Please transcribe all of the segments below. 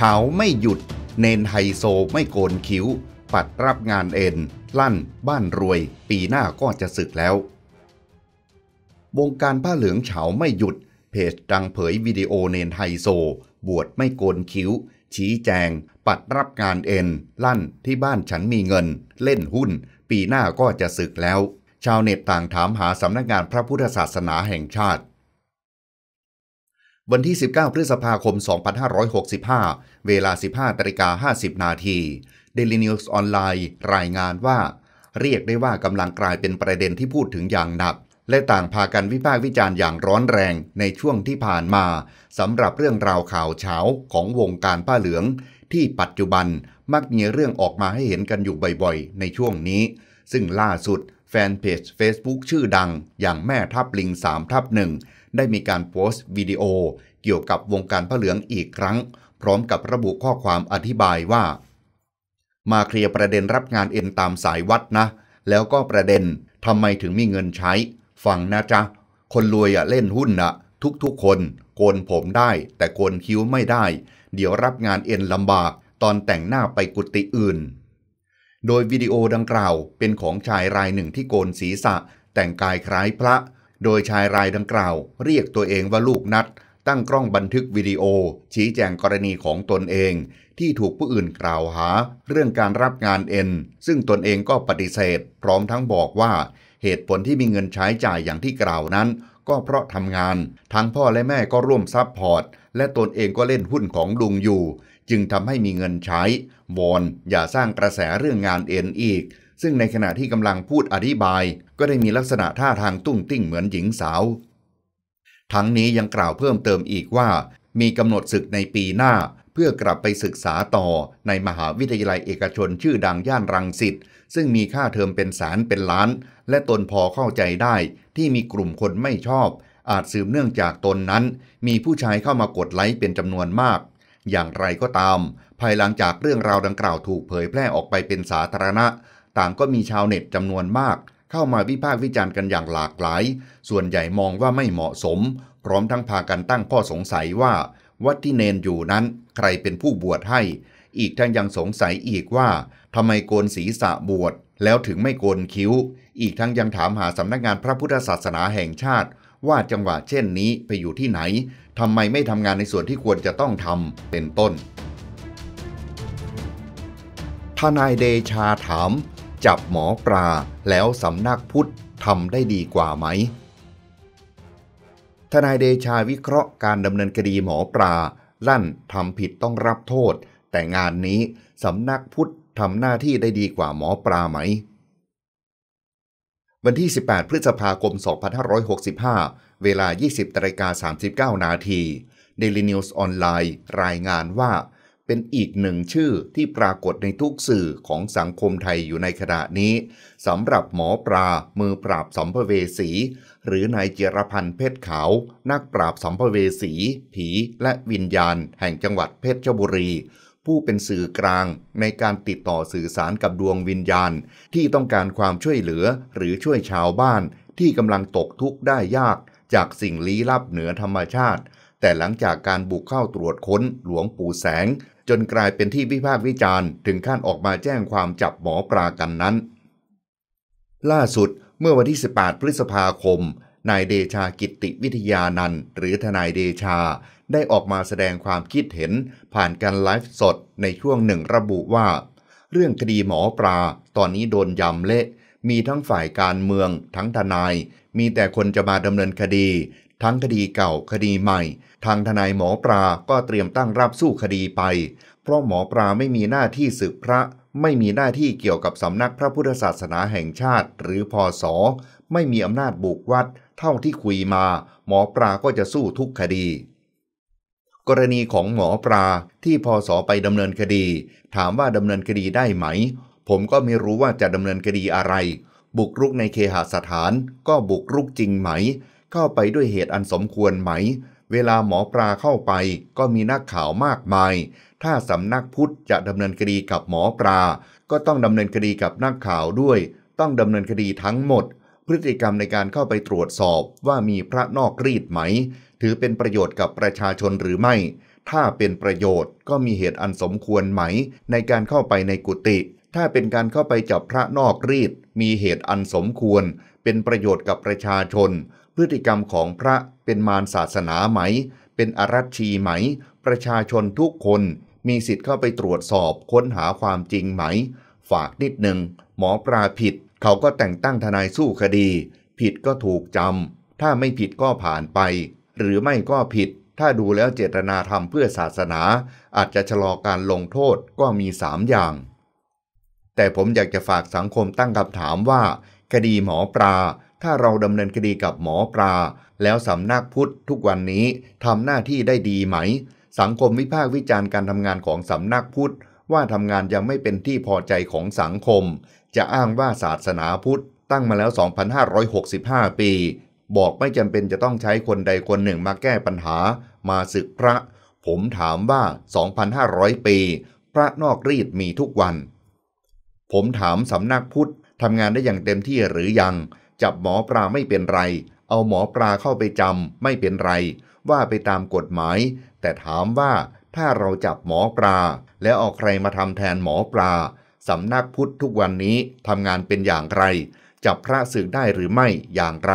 เช้าไม่หยุด เนนไฮโซไม่โกนคิ้ว ปัดรับงานเอ็นลั่นบ้านรวย ปีหน้าก็จะสึกแล้ว วงการผ้าเหลืองเฉาไม่หยุด เพจดังเผยวิดีโอเนนไฮโซ บวชไม่โกนคิ้วชี้แจง ปัดรับงานเอ็น ลั่นที่บ้านฉันมีเงิน เล่นหุ้น ปีหน้าก็จะสึกแล้ว ชาวเน็ตต่างถามหาสำนักงานพระพุทธศาสนาแห่งชาติวันที่ 19 พฤษภาคม 2565 เวลา 15ตริกา50 นาที Daily News ออนไลน์รายงานว่า เรียกได้ว่ากำลังกลายเป็นประเด็นที่พูดถึงอย่างหนัก และต่างพากันวิพากษ์วิจารณ์อย่างร้อนแรงในช่วงที่ผ่านมาสำหรับเรื่องราวข่าวเช้าของวงการผ้าเหลืองที่ปัจจุบันมักมีเรื่องออกมาให้เห็นกันอยู่บ่อย ๆ ในช่วงนี้ ซึ่งล่าสุดแฟนเพจ Facebook ชื่อดัง อย่างแม่ทับลิง3ทับหนึ่งได้มีการโพสต์วิดีโอเกี่ยวกับวงการพระเหลืองอีกครั้ง พร้อมกับระบุข้อความอธิบายว่า มาเคลียร์ประเด็นรับงานเอ็นตามสายวัดนะ แล้วก็ประเด็นทำไมถึงมีเงินใช้ ฟังนะจ๊ะ คนรวยอะเล่นหุ้นนะทุกๆคนโกนผมได้แต่โกนคิ้วไม่ได้ เดี๋ยวรับงานเอ็นลำบากตอนแต่งหน้าไปกุฏิอื่น โดยวิดีโอดังกล่าว เป็นของชายรายหนึ่งที่โกนศีรษะ แต่งกายคล้ายพระโดยชายรายดังกล่าว เรียกตัวเองว่าลูกนัดตั้งกล้องบันทึกวิดีโอชี้แจงกรณีของตนเอง ที่ถูกผู้อื่นกล่าวหาเรื่องการรับงานเอ็นซึ่งตนเองก็ปฏิเสธ พร้อมทั้งบอกว่า เหตุผลที่มีเงินใช้จ่ายอย่างที่กล่าวนั้น ก็เพราะทำงาน ทั้งพ่อและแม่ก็ร่วมซับพอร์ตและตนเองก็เล่นหุ้นของลุงอยู่ จึงทำให้มีเงินใช้ วอนอย่าสร้างกระแสเรื่องงานเอ็นอีกซึ่งในขณะที่กำลังพูดอธิบาย ก็ได้มีลักษณะท่าทางตุ้งติ้งเหมือนหญิงสาว ทั้งนี้ยังกล่าวเพิ่มเติมอีกว่า มีกำหนดศึกในปีหน้า เพื่อกลับไปศึกษาต่อในมหาวิทยาลัยเอกชนชื่อดังย่านรังสิตซึ่งมีค่าเทอมเป็นแสนเป็นล้าน และตนพอเข้าใจได้ ที่มีกลุ่มคนไม่ชอบ อาจสืบเนื่องจากตนนั้น มีผู้ชายเข้ามากดไลค์เป็นจำนวนมาก อย่างไรก็ตาม ภายหลังจากเรื่องราวดังกล่าวถูกเผยแพร่ออกไปเป็นสาธารณะต่างก็มีชาวเน็ตจำนวนมาก เข้ามาวิพากษ์วิจารณ์กันอย่างหลากหลาย ส่วนใหญ่มองว่าไม่เหมาะสม พร้อมทั้งพากันตั้งข้อสงสัยว่า วัดที่เนนอยู่นั้นใครเป็นผู้บวชให้ อีกทั้งยังสงสัยอีกว่าทำไมโกนศีรษะบวชแล้วถึงไม่โกนคิ้ว อีกทั้งยังถามหาสำนักงานพระพุทธศาสนาแห่งชาติ ว่าจังหวะเช่นนี้ไปอยู่ที่ไหนทำไมไม่ทำงานในส่วนที่ควรจะต้องทำเป็นต้น ทนายเดชาถามจับหมอปลาแล้วสำนักพุทธ ทำได้ดีกว่าไหม ทนายเดชาวิเคราะห์การดำเนินคดีหมอปลาลั่น ทำผิดต้องรับโทษ แต่งานนี้ สำนักพุทธ ทำหน้าที่ได้ดีกว่าหมอปลาไหม วันที่ 18 พฤษภาคม 2565 เวลา 20ตาิกา39 นาที Daily News ออนไลน์รายงานว่าเป็นอีกหนึ่งชื่อที่ปรากฏในทุกสื่อของสังคมไทยอยู่ในขณะนี้สำหรับหมอปลามือปราบสัมภเวสี หรือ นายเจรพันธ์เพชรขาว นักปราบสัมภเวสีผีและวิญญาณ แห่งจังหวัดเพชรบุรี ผู้เป็นสื่อกลางในการติดต่อสื่อสารกับดวงวิญญาณ ที่ต้องการความช่วยเหลือหรือช่วยชาวบ้าน ที่กำลังตกทุกข์ได้ยากจากสิ่งลี้ลับเหนือธรรมชาติ แต่หลังจากการบุกเข้าตรวจค้นหลวงปู่แสงจนกลายเป็นที่วิพากษ์วิจารณ์ถึงขั้นออกมาแจ้งความจับหมอปลากันนั้น ล่าสุดเมื่อวันที่ 18 พฤษภาคม นายเดชากิติวิทยานันท์หรือทนายเดชาได้ออกมาแสดงความคิดเห็นผ่านการไลฟ์สดในช่วงหนึ่งระบุว่า เรื่องคดีหมอปลาตอนนี้โดนยำเละมีทั้งฝ่ายการเมืองทั้งทนาย มีแต่คนจะมาดำเนินคดีทั้งคดีเก่าคดีใหม่ ทางทนายหมอปลาก็เตรียมตั้งรับสู้คดีไป เพราะหมอปลาไม่มีหน้าที่สืบพระ ไม่มีหน้าที่เกี่ยวกับสำนักพระพุทธศาสนาแห่งชาติ หรือพอสอไม่มีอำนาจบุกวัด เท่าที่คุยมา หมอปลาก็จะสู้ทุกคดี กรณีของหมอปลาที่พอสอไปดำเนินคดี ถามว่าดำเนินคดีได้ไหม ผมก็ไม่รู้ว่าจะดำเนินคดีอะไร บุกรุกในเคหสถาน ก็บุกรุกจริงไหมเข้าไปด้วยเหตุอันสมควรไหม เวลาหมอปลาเข้าไป ก็มีนักข่าวมากมาย ถ้าสำนักพุทธจะดำเนินคดีกับหมอปลา ก็ต้องดำเนินคดีกับนักข่าวด้วย ต้องดำเนินคดีทั้งหมด พฤติกรรมในการเข้าไปตรวจสอบว่ามีพระนอกรีดไหม ถือเป็นประโยชน์กับประชาชนหรือไม่ ถ้าเป็นประโยชน์ก็มีเหตุอันสมควรไหม ในการเข้าไปในกุฏิ ถ้าเป็นการเข้าไปจับพระนอกรีด มีเหตุอันสมควร เป็นประโยชน์กับประชาชนพฤติกรรมของพระเป็นมารศาสนาไหม เป็นอารัชีไหม ประชาชนทุกคนมีสิทธิ์เข้าไปตรวจสอบค้นหาความจริงไหม ฝากนิดหนึ่งหมอปลาผิด เขาก็แต่งตั้งทนายสู้คดี ผิดก็ถูกจำถ้าไม่ผิดก็ผ่านไป หรือไม่ก็ผิด ถ้าดูแล้วเจตนาทำเพื่อศาสนา อาจจะชะลอการลงโทษก็มีสามอย่าง แต่ผมอยากจะฝากสังคมตั้งคำถามว่า คดีหมอปลาถ้าเราดำเนินคดีกับหมอปลา แล้วสำนักพุทธทุกวันนี้ทำหน้าที่ได้ดีไหม สังคมวิพากษ์วิจารณ์การทำงานของสำนักพุทธ ว่าทำงานยังไม่เป็นที่พอใจของสังคม จะอ้างว่าศาสนาพุทธ ตั้งมาแล้ว 2,565 ปี บอกไม่จำเป็นจะต้องใช้คนใดคนหนึ่งมาแก้ปัญหามาศึกพระ ผมถามว่า 2,500 ปี พระนอกรีดมีทุกวัน ผมถามสำนักพุทธทำงานได้อย่างเต็มที่หรือยังจับหมอปลาไม่เป็นไร เอาหมอปลาเข้าไปจำไม่เป็นไร ว่าไปตามกฎหมาย แต่ถามว่าถ้าเราจับหมอปลาแล้วเอาใครมาทำแทนหมอปลาสำนักพุทธทุกวันนี้ทำงานเป็นอย่างไร จับพระสึกได้หรือไม่ อย่างไร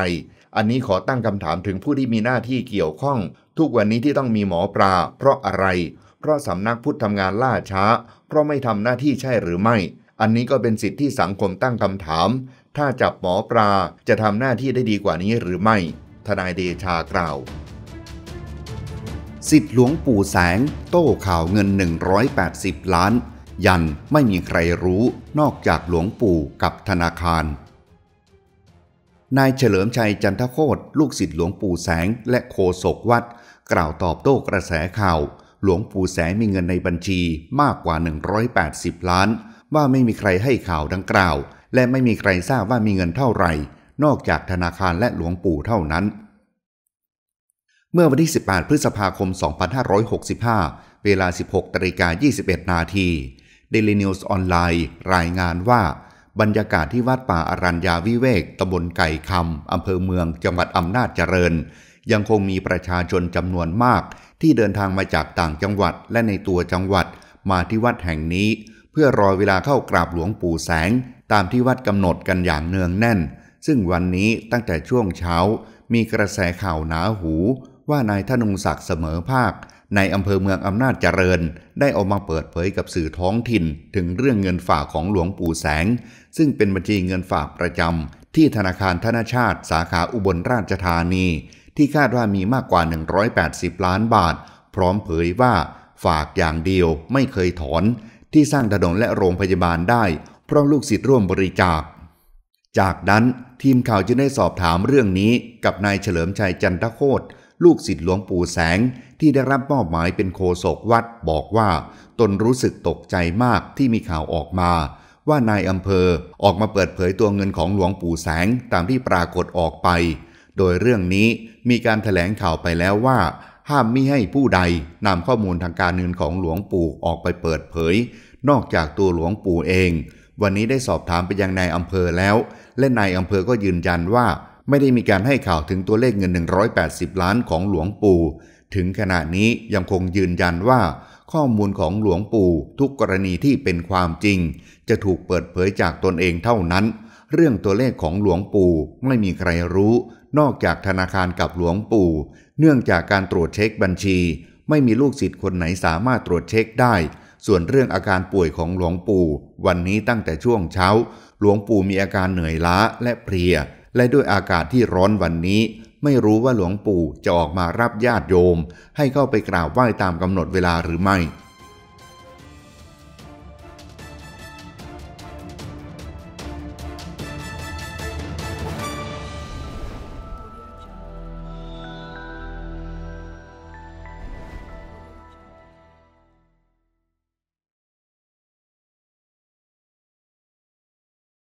อันนี้ขอตั้งคำถามถึงผู้ที่มีหน้าที่เกี่ยวข้อง ทุกวันนี้ที่ต้องมีหมอปลา เพราะอะไร เพราะสำนักพุทธทำงานล่าช้า เพราะไม่ทำหน้าที่ใช่หรือไม่อันนี้ก็เป็นสิทธิที่สังคมตั้งคำถาม ถ้าจับหมอปลาจะทำหน้าที่ได้ดีกว่านี้หรือไม่ ทนายเดชากล่าว สิทธิหลวงปู่แสง โต้ข่าวเงิน 180 ล้าน ยันไม่มีใครรู้นอกจากหลวงปู่กับธนาคาร นายเฉลิมชัยจันทโคตรลูกศิษย์หลวงปู่แสงและโคศกวัด กล่าวตอบโต้กระแสข่าว หลวงปู่แสงมีเงินในบัญชีมากกว่า 180 ล้านว่าไม่มีใครให้ข่าวดังกล่าว และไม่มีใครทราบว่ามีเงินเท่าไหร่ นอกจากธนาคารและหลวงปู่เท่านั้น เมื่อวันที่ 18 พฤษภาคม 2565 เวลา 16ตริกา21นาทีเดลินิวส์ออนไลน์ รายงานว่าบรรยากาศที่วัดป่าอรัญญาวิเวกตำบลไก่คำ อำเภอเมือง จังหวัดอำนาจเจริญ ยังคงมีประชาชนจำนวนมาก ที่เดินทางมาจากต่างจังหวัดและในตัวจังหวัดมาที่วัดแห่งนี้เพื่อรอเวลาเข้ากราบหลวงปู่แสงตามที่วัดกำหนดกันอย่างเนืองแน่น ซึ่งวันนี้ตั้งแต่ช่วงเช้ามีกระแสข่าวหนาหู ว่านายธนงศักดิ์เสมอภาค ในอำเภอเมืองอำนาจเจริญ ได้ออกมาเปิดเผยกับสื่อท้องถิ่นถึงเรื่องเงินฝากของหลวงปู่แสง ซึ่งเป็นบัญชีเงินฝากประจำที่ธนาคารธนาชาติสาขาอุบลราชธานี ที่คาดว่ามีมากกว่า 180ล้านบาท พร้อมเผยว่าฝากอย่างเดียวไม่เคยถอนที่สร้างถนนและโรงพยาบาลได้เพราะลูกศิษย์ร่วมบริจาค จากนั้นทีมข่าวจึงได้สอบถามเรื่องนี้กับนายเฉลิมชัยจันทโคตร ลูกศิษย์หลวงปู่แสง ที่ได้รับมอบหมายเป็นโคศกวัดบอกว่าตนรู้สึกตกใจมากที่มีข่าวออกมา ว่านายอำเภอออกมาเปิดเผยตัวเงินของหลวงปู่แสงตามที่ปรากฏออกไป โดยเรื่องนี้มีการถแถลงข่าวไปแล้วว่าห้ามมิให้ผู้ใดนำข้อมูลทางการเงินของหลวงปู่ออกไปเปิดเผย นอกจากตัวหลวงปู่เอง วันนี้ได้สอบถามไปยังนายอำเภอแล้ว และนายอำเภอก็ยืนยันว่า ไม่ได้มีการให้ข่าวถึงตัวเลขเงิน 180 ล้านของหลวงปู่ ถึงขณะนี้ยังคงยืนยันว่า ข้อมูลของหลวงปู่ทุกกรณีที่เป็นความจริง จะถูกเปิดเผยจากตนเองเท่านั้น เรื่องตัวเลขของหลวงปู่ไม่มีใครรู้นอกจากธนาคารกับหลวงปู่เนื่องจากการตรวจเช็คบัญชีไม่มีลูกศิษย์คนไหนสามารถตรวจเช็คได้ส่วนเรื่องอาการป่วยของหลวงปู่วันนี้ตั้งแต่ช่วงเช้าหลวงปู่มีอาการเหนื่อยล้าและเพลียและด้วยอากาศที่ร้อนวันนี้ไม่รู้ว่าหลวงปู่จะออกมารับญาติโยมให้เข้าไปกราบไหว้ตามกำหนดเวลาหรือไม่